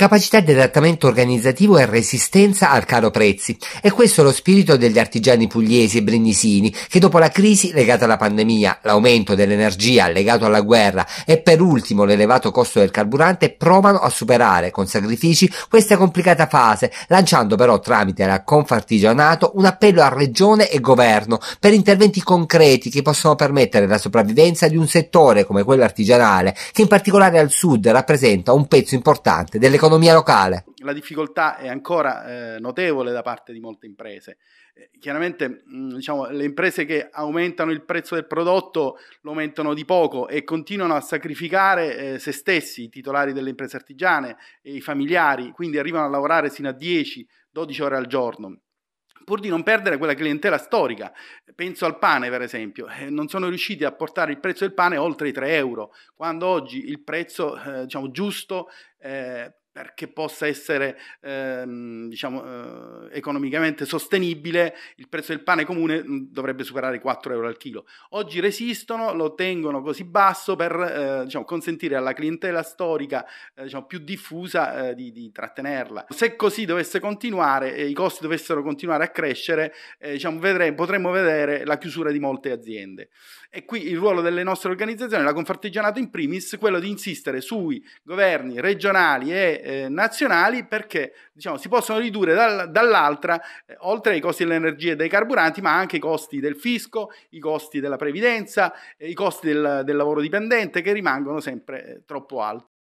capacità di adattamento organizzativo e resistenza al caro prezzi. E questo è lo spirito degli artigiani pugliesi e brennisini che dopo la crisi legata alla pandemia, l'aumento dell'energia legato alla guerra e per ultimo l'elevato costo del carburante provano a superare con sacrifici questa complicata fase, lanciando però tramite la Confartigianato un appello a regione e governo per interventi concreti che possono permettere la sopravvivenza di un settore come quello artigianale che in particolare al sud rappresenta un pezzo importante dell'economia l'economia locale. La difficoltà è ancora eh, notevole da parte di molte imprese. Eh, chiaramente diciamo, le imprese che aumentano il prezzo del prodotto lo aumentano di poco e continuano a sacrificare eh, se stessi, i titolari delle imprese artigiane e i familiari, quindi arrivano a lavorare sino a 10-12 ore al giorno pur di non perdere quella clientela storica. Penso al pane, per esempio, eh, non sono riusciti a portare il prezzo del pane oltre i 3 euro, quando oggi il prezzo eh, diciamo, giusto eh, che possa essere ehm, diciamo, economicamente sostenibile, il prezzo del pane comune mm, dovrebbe superare i 4 euro al chilo. Oggi resistono, lo tengono così basso per eh, diciamo, consentire alla clientela storica eh, diciamo, più diffusa eh, di, di, trattenerla. Se così dovesse continuare e i costi dovessero continuare a crescere, eh, diciamo, vedremo, potremmo vedere la chiusura di molte aziende. E qui il ruolo delle nostre organizzazioni, la Confartigianato in primis, quello di insistere sui governi regionali e eh, nazionali perché diciamo, si possono ridurre dal, dall'alto dall'altra, eh, oltre ai costi dell'energia e dei carburanti, ma anche i costi del fisco, i costi della previdenza, eh, i costi del, del, lavoro dipendente che rimangono sempre eh, troppo alti.